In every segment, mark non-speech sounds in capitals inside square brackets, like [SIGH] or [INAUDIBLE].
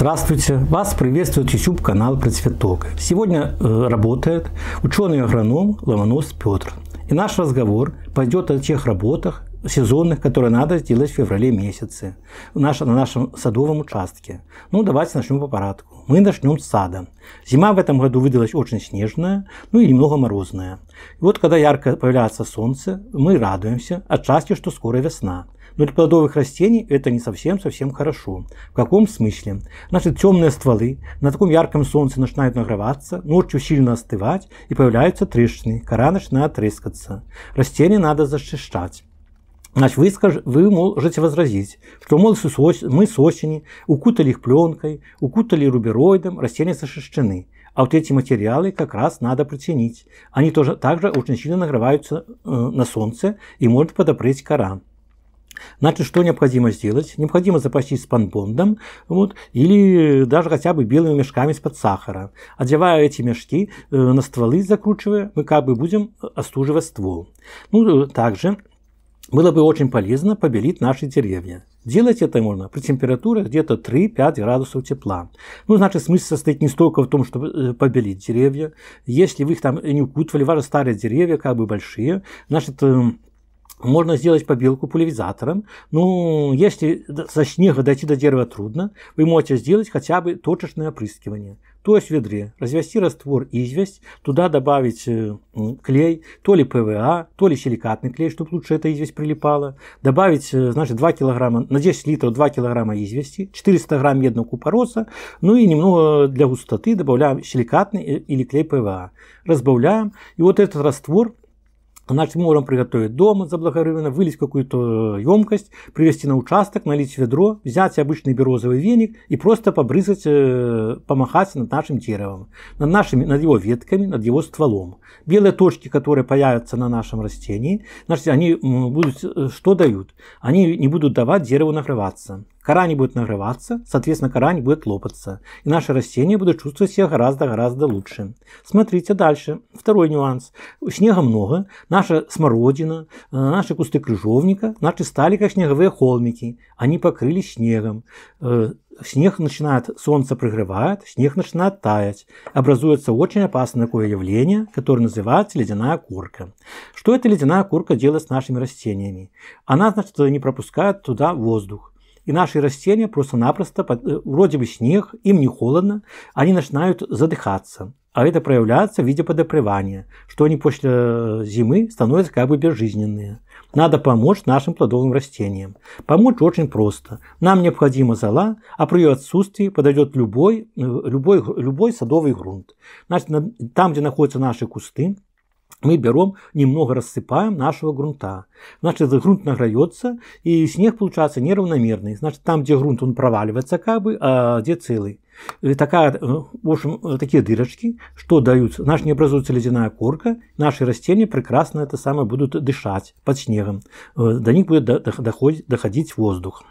Здравствуйте! Вас приветствует YouTube-канал «Процветок». Сегодня э, работает ученый-агроном Ломонос Петр. И наш разговор пойдет о тех работах, сезонных, которые надо сделать в феврале месяце наш, на нашем садовом участке. Ну, давайте начнем по порядку. Мы начнем с сада. Зима в этом году выдалась очень снежная, ну и немного морозная. И вот когда ярко появляется солнце, мы радуемся, отчасти, что скоро весна. Но для плодовых растений это не совсем-совсем хорошо. В каком смысле? Наши темные стволы на таком ярком солнце начинают нагреваться, ночью сильно остывать и появляются трещины, кора начинает трескаться. Растения надо защищать. Значит, вы, скаж... вы можете возразить, что мол, мы с осени укутали их пленкой, укутали рубероидом, растения сошищены. А вот эти материалы как раз надо притянить. Они тоже также очень сильно нагреваются э, на солнце и могут подопреть кора. Значит, что необходимо сделать? Необходимо запастись спанбондом вот, или даже хотя бы белыми мешками из-под сахара. Одевая эти мешки э, на стволы, закручивая, мы как бы будем э, остуживать ствол. Ну, также было бы очень полезно побелить наши деревья. Делать это можно при температуре где-то 3-5 градусов тепла. Ну, значит, смысл состоит не столько в том, чтобы э, побелить деревья. Если вы их там не укутывали, ваши старые деревья как бы большие, значит, эм, можно сделать побелку пульверизатором. Ну, если со снега дойти до дерева трудно, вы можете сделать хотя бы точечное опрыскивание. То есть в ведре развести раствор известь, туда добавить э, клей, то ли ПВА, то ли силикатный клей, чтобы лучше эта известь прилипала. Добавить, э, значит, 2 килограмма, на 10 литров 2 килограмма извести, 400 грамм медного купороса, ну и немного для густоты добавляем силикатный э, или клей ПВА. Разбавляем, и вот этот раствор – она а чмором приготовить дома заблаговременно, вылить какую-то э, емкость, привезти на участок, налить ведро, взять обычный березовый веник и просто побрызгать, э, помахать над нашим деревом, над, нашими, над его ветками, над его стволом. Белые точки, которые появятся на нашем растении, значит, они будут, э, что дают? Они не будут давать дереву нагреваться. Кора будет нагреваться, соответственно, кора будет лопаться. И наши растения будут чувствовать себя гораздо-гораздо лучше. Смотрите дальше. Второй нюанс. Снега много. Наша смородина, э, наши кусты крыжовника, наши стали как снеговые холмики. Они покрылись снегом. Э, снег начинает, солнце прогревает, снег начинает таять. Образуется очень опасное такое явление, которое называется ледяная курка. Что эта ледяная курка делает с нашими растениями? Она, значит, не пропускает туда воздух. И наши растения просто-напросто, э, вроде бы снег, им не холодно, они начинают задыхаться. А это проявляется в виде подопревания, что они после э, зимы становятся как бы безжизненные. Надо помочь нашим плодовым растениям. Помочь очень просто. Нам необходима зола, а при ее отсутствии подойдет любой, э, любой, любой садовый грунт. Значит, там, где находятся наши кусты, мы берем, немного рассыпаем нашего грунта. Значит, грунт награется, и снег получается неравномерный. Значит, там, где грунт, он проваливается как бы, а где целый. такая, в общем, такие дырочки, что дают, наш не образуется ледяная корка, наши растения прекрасно это самое будут дышать под снегом. Э, до них будет доходить воздух.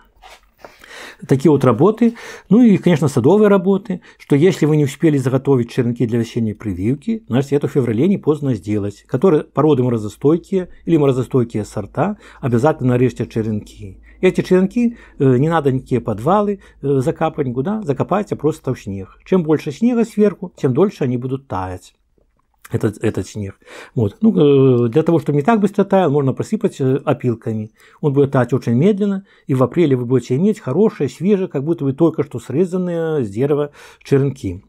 Такие вот работы. Ну и, конечно, садовые работы, что если вы не успели заготовить черенки для весенней прививки, значит, это в феврале не поздно сделать. Которые породы морозостойкие или морозостойкие сорта, обязательно режьте черенки. Эти черенки, э, не надо никакие подвалы э, закапывать, никуда, закопайте а просто в снег. Чем больше снега сверху, тем дольше они будут таять этот, этот снег. Вот. Ну, э, для того, чтобы не так быстро таял, можно просыпать э, опилками. Он будет таять очень медленно, и в апреле вы будете иметь хорошее, свежее, как будто вы только что срезанные с дерева черенки.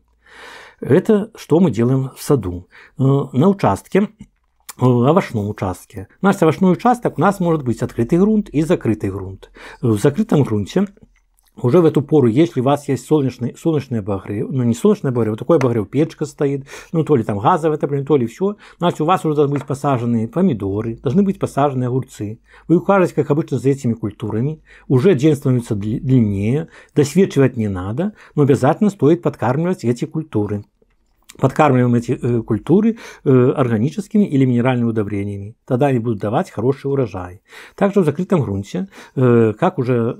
Это что мы делаем в саду. Э, на участке овощном участке. Наш овощной участок у нас может быть открытый грунт и закрытый грунт. В закрытом грунте уже в эту пору, если у вас есть солнечный, солнечный обогрев, ну не солнечный обогрев, а такой обогрев, печка стоит, ну то ли там газовое отопление, то ли все, значит у вас уже должны быть посажены помидоры, должны быть посажены огурцы. Вы ухаживаете, как обычно, за этими культурами, уже день становится длиннее, досвечивать не надо, но обязательно стоит подкармливать эти культуры подкармливаем эти э, культуры э, органическими или минеральными удобрениями. Тогда они будут давать хороший урожай. Также в закрытом грунте, э, как уже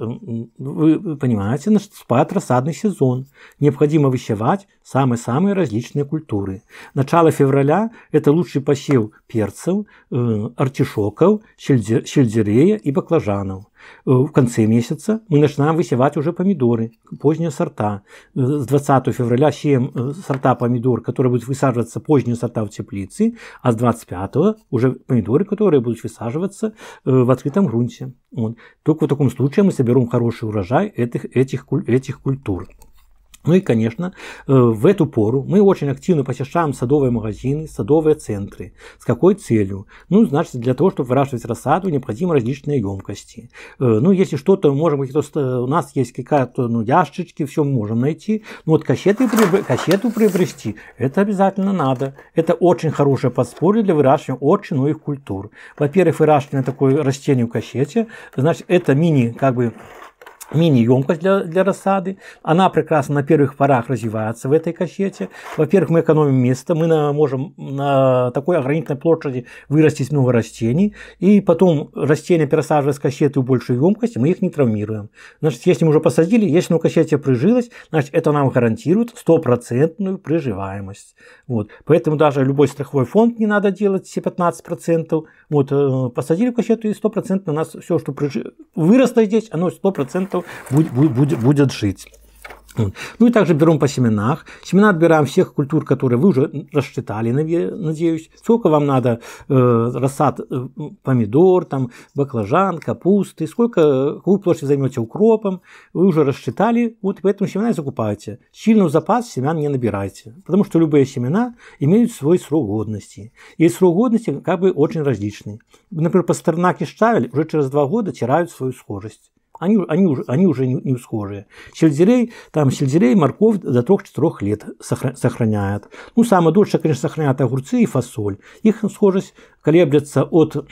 вы понимаете, наступает рассадный сезон. Необходимо высевать самые-самые различные культуры. Начало февраля – это лучший посев перцев, артишоков, щельдерея и баклажанов. Э, в конце месяца мы начинаем высевать уже помидоры, поздние сорта. Э, с 20 февраля сеем э, сорта помидор, которые будут высаживаться поздние сорта в теплице, а с 25 уже помидоры, которые будут высаживаться в открытом грунте. Вот. Только в таком случае мы соберем хороший урожай этих, этих, этих культур. Ну и, конечно, э, в эту пору мы очень активно посещаем садовые магазины, садовые центры. С какой целью? Ну, значит, для того, чтобы выращивать рассаду, необходимы различные емкости. Э, ну, если что-то, можем какие-то, у нас есть какая-то, ну, ящички, все мы можем найти. Ну, вот кассеты, кассету приобрести, это обязательно надо. Это очень хорошее подспорье для выращивания очень многих культур. Во-первых, выращивание такое растение в кассете, значит, это мини, как бы, мини-емкость для, для рассады. Она прекрасно на первых порах развивается в этой кащете. Во-первых, мы экономим место, мы на, можем на такой ограниченной площади вырастить много растений, и потом растения, пересаживая с кащеты в большую емкость, мы их не травмируем. Значит, если мы уже посадили, если на кащете прижилось, значит, это нам гарантирует стопроцентную приживаемость. Вот. Поэтому даже любой страховой фонд не надо делать все 15%. Вот, э, посадили кащету и стопроцентно у нас все, что прижи... выросло здесь, оно стопроцентно будет, будет, будет жить. Ну и также берем по семенах. Семена отбираем всех культур, которые вы уже рассчитали, надеюсь. Сколько вам надо э, рассад э, помидор, там, баклажан, капусты, сколько, какую площадь займете укропом, вы уже рассчитали, вот поэтому семена и закупайте. Сильно в запас семян не набирайте, потому что любые семена имеют свой срок годности. И срок годности как бы очень различный. Например, пастернак и штавель уже через два года теряют свою схожесть. Они, они, уже, они уже не, не схожие. Сельдерей, там сельдерей морковь до 3-4 лет сохраняет. Ну, самое дольше, конечно, сохраняют огурцы и фасоль. Их схожесть колеблется от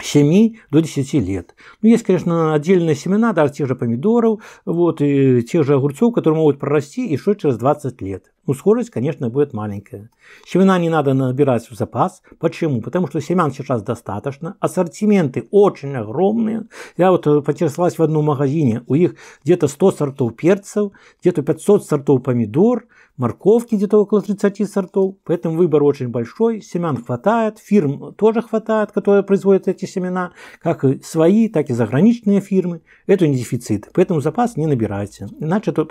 7 до 10 лет. Ну, есть, конечно, отдельные семена, даже тех же помидоров, вот, и тех же огурцов, которые могут прорасти и шел через 20 лет но ну, скорость, конечно, будет маленькая. Семена не надо набирать в запас. Почему? Потому что семян сейчас достаточно. Ассортименты очень огромные. Я вот э, поинтересовалась в одном магазине. У них где-то 100 сортов перцев, где-то 500 сортов помидор, Морковки где-то около 30 сортов, поэтому выбор очень большой, семян хватает, фирм тоже хватает, которые производят эти семена, как и свои, так и заграничные фирмы. Это не дефицит, поэтому запас не набирайте. Иначе то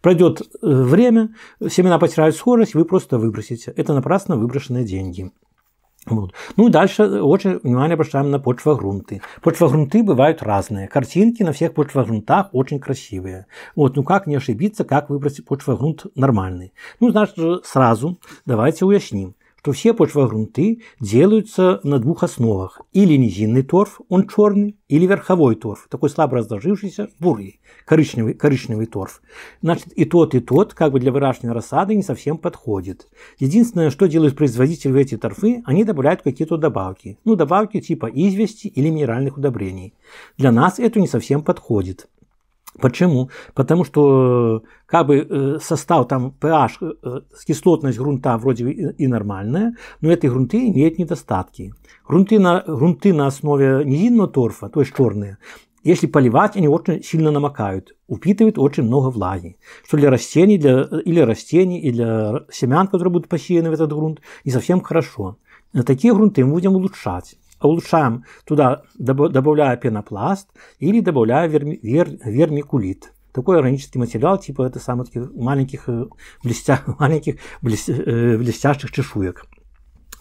пройдет э, время, семена потеряют скорость, вы просто выбросите. Это напрасно выброшенные деньги. Вот. Ну и дальше очень внимание обращаем на почвогрунты. Почвогрунты бывают разные. Картинки на всех почвогрунтах очень красивые. Вот, ну как не ошибиться, как выбрать почвогрунт нормальный? Ну, значит, сразу давайте уясним то все почвогрунты делаются на двух основах. Или низинный торф, он черный, или верховой торф, такой слабо разложившийся, бурый, коричневый, коричневый торф. Значит, и тот, и тот, как бы для выращивания рассады, не совсем подходит. Единственное, что делают производители в эти торфы, они добавляют какие-то добавки. Ну, добавки типа извести или минеральных удобрений. Для нас это не совсем подходит. Почему? Потому что э, как бы э, состав там pH, э, кислотность грунта вроде и нормальная, но эти грунты имеют недостатки. Грунты на, грунты на основе низинного торфа, то есть черные, если поливать, они очень сильно намокают, упитывают очень много влаги, что для растений, для, или растений, и для семян, которые будут посеяны в этот грунт, не совсем хорошо. Такие грунты мы будем улучшать улучшаем, туда добавляя пенопласт или добавляя вермикулит. Такой органический материал, типа это самых таких маленьких, э, блестя, [LAUGHS] маленьких блестя, э, блестящих чешуек.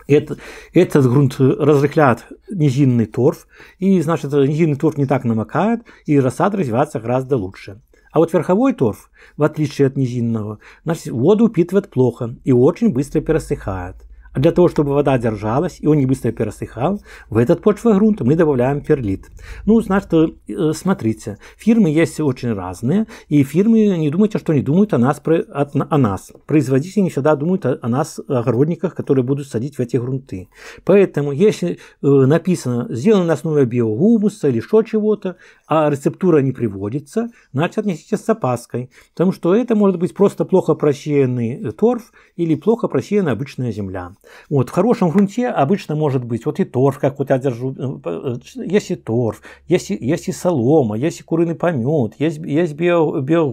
Это, этот грунт разрыхляет низинный торф, и значит низинный торф не так намокает, и рассад развивается гораздо лучше. А вот верховой торф, в отличие от низинного, значит, воду упитывает плохо и очень быстро пересыхает. А для того, чтобы вода держалась и он не быстро пересыхал, в этот грунт мы добавляем перлит. Ну, значит, э, смотрите, фирмы есть очень разные, и фирмы не думайте, что не думают о нас, о нас. Производители не всегда думают о нас, огородниках, которые будут садить в эти грунты. Поэтому, если э, написано «сделано на основе биогумуса» или еще чего-то, а рецептура не приводится, значит, отнеситесь с опаской, потому что это может быть просто плохо просеянный торф или плохо просеянная обычная земля. Вот, в хорошем грунте обычно может быть вот и торф, как вот я держу, э, э, есть и торф, есть, и, есть и солома, есть и куриный помет, есть, есть биогумус био,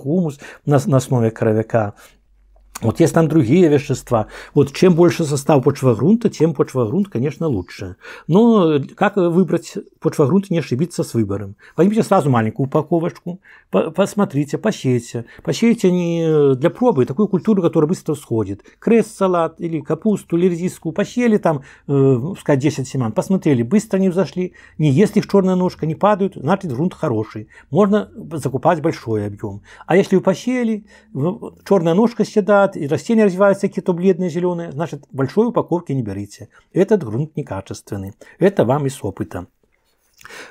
био на, на основе коровяка, вот есть там другие вещества. Вот чем больше состав грунта, тем почва грунт, конечно, лучше. Но как выбрать почвогрунт и не ошибиться с выбором? Возьмите сразу маленькую упаковочку, посмотрите, посейте. Посейте не э, для пробы, такую культуру, которая быстро всходит. Крест, салат или капусту, или редиску. Посеяли там, э, ну, сказать, 10 семян, посмотрели, быстро не взошли. Не если их черная ножка не падают, значит, грунт хороший. Можно закупать большой объем. А если вы посеяли, черная ножка седает, растят, и растения развиваются какие-то бледные, зеленые, значит, большой упаковки не берите. Этот грунт некачественный. Это вам из опыта.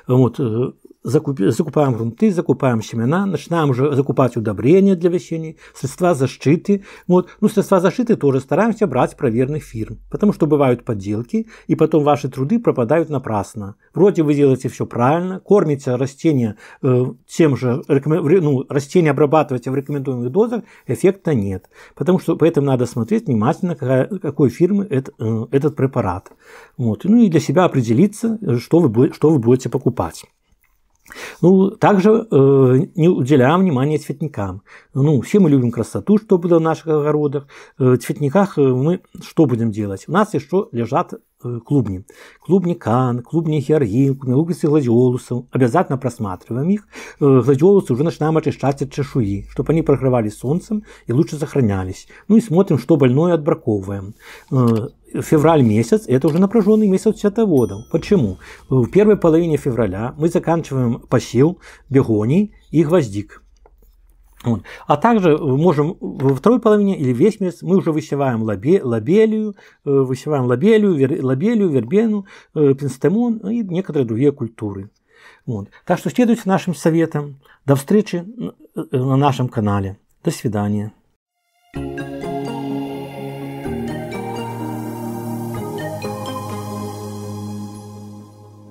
Вот, э, закуп, закупаем грунты, закупаем семена, начинаем уже закупать удобрения для весенней, средства защиты. Вот. Ну, средства защиты тоже стараемся брать проверенных фирм, потому что бывают подделки, и потом ваши труды пропадают напрасно. Вроде вы делаете все правильно, кормите растения э, тем же, ну, растения обрабатываете в рекомендуемых дозах, эффекта нет. Потому что поэтому надо смотреть внимательно, какая, какой фирмы это, э, этот препарат. Вот. Ну и для себя определиться, э, что вы, что вы будете покупать покупать. Ну, также э, не уделяем внимания цветникам. Ну, все мы любим красоту, что было в наших огородах. Э, цветниках э, мы что будем делать? У нас еще лежат Э, клубни. Клубни кан, клубни хиаргин, клубни луковицы гладиолусов. Обязательно просматриваем их. Э, Гладиолусы уже начинаем очищать от чешуи, чтобы они прогревались солнцем и лучше сохранялись. Ну и смотрим, что больное отбраковываем. Э, февраль месяц – это уже напряженный месяц цветоводов. Почему? В первой половине февраля мы заканчиваем посев бегоний и гвоздик – вот. А также мы э, можем во второй половине или весь месяц мы уже высеваем лабе, лабелию, э, высеваем лабелию, вер, лабелию, вербену, э, пенстемон и некоторые другие культуры. Вот. Так что следуйте нашим советам. До встречи на нашем канале. До свидания.